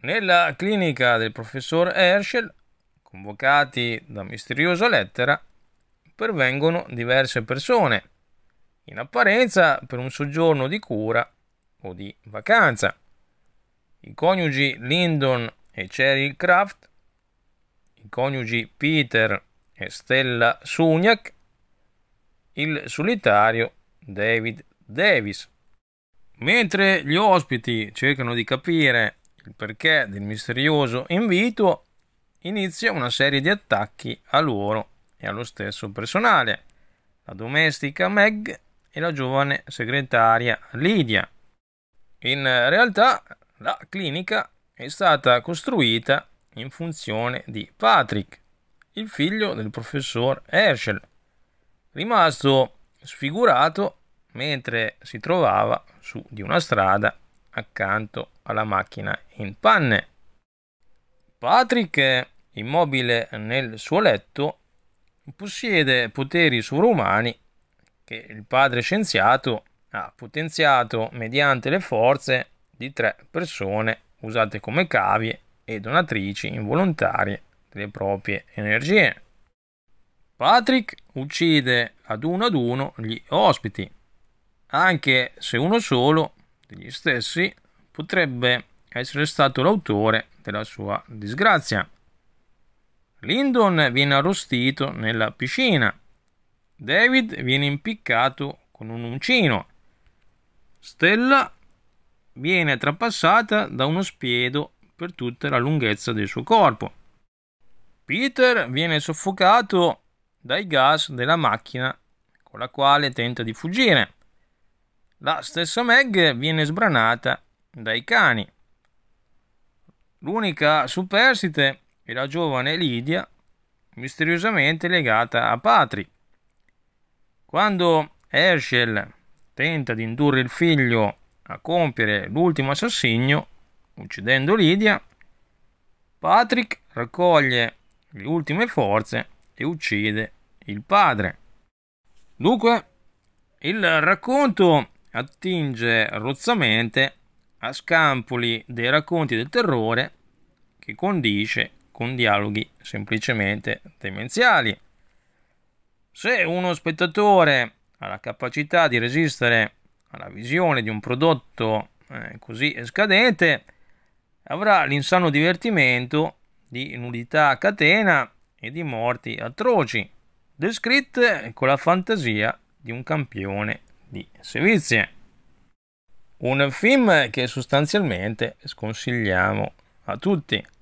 Nella clinica del professor Herschel, convocati da misteriosa lettera, pervengono diverse persone, in apparenza per un soggiorno di cura o di vacanza. I coniugi Lyndon e Cheryl Kraft, i coniugi Peter e Stella Suniak, il solitario David Davis. Mentre gli ospiti cercano di capire il perché del misterioso invito, inizia una serie di attacchi a loro e allo stesso personale, la domestica Meg e la giovane segretaria Lydia. In realtà la clinica è stata costruita in funzione di Patrick, il figlio del professor Herschel, rimasto sfigurato mentre si trovava su di una strada accanto alla macchina in panne. Patrick, immobile nel suo letto, possiede poteri sovrumani che il padre scienziato ha potenziato mediante le forze di tre persone usate come cavie e donatrici involontarie delle proprie energie. Patrick uccide ad uno ad uno gli ospiti, anche se uno solo degli stessi potrebbe essere stato l'autore della sua disgrazia. Lyndon viene arrostito nella piscina. David viene impiccato con un uncino. Stella viene trapassata da uno spiedo per tutta la lunghezza del suo corpo. Peter viene soffocato dai gas della macchina con la quale tenta di fuggire. La stessa Meg viene sbranata dai cani. L'unica superstite è la giovane Lidia, misteriosamente legata a Patri. Quando Herschel tenta di indurre il figlio a compiere l'ultimo assassino, uccidendo Lidia, Patrick raccoglie le ultime forze e uccide il padre. Dunque, il racconto attinge rozzamente a scampoli dei racconti del terrore che condisce con dialoghi semplicemente demenziali. Se uno spettatore ha la capacità di resistere alla visione di un prodotto eh, così scadente, avrà l'insano divertimento di nudità a catena e di morti atroci, descritte con la fantasia di un campione di sevizie. Un film che sostanzialmente sconsigliamo a tutti.